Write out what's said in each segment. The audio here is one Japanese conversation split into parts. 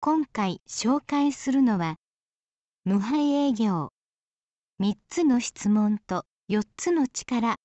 今回紹介するのは無敗営業3つの質問と4つの力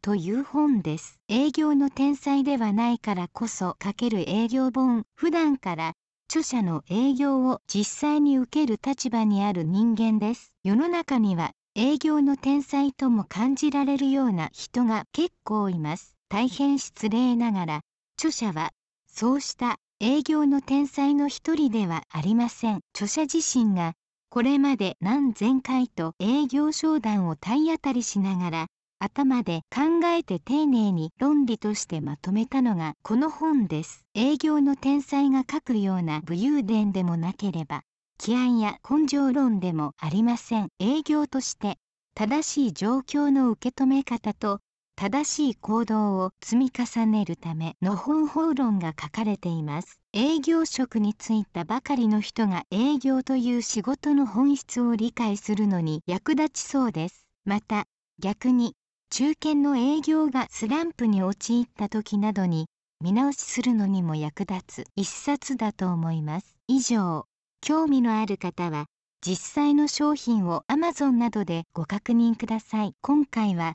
という本です営業の天才ではないからこそ書ける営業本普段から著者の営業を実際に受ける立場にある人間です世の中には営業の天才とも感じられるような人が結構います大変失礼ながら著者はそうした営業の天才の一人ではありません。著者自身がこれまで何千回と営業商談を体当たりしながら頭で考えて丁寧に論理としてまとめたのがこの本です。営業の天才が書くような武勇伝でもなければ気案や根性論でもありません。営業として正しい状況の受け止め方と正しい行動を積み重ねるための方法論が書かれています営業職に就いたばかりの人が営業という仕事の本質を理解するのに役立ちそうですまた逆に中堅の営業がスランプに陥った時などに見直しするのにも役立つ一冊だと思います以上興味のある方は実際の商品を Amazon などでご確認ください今回は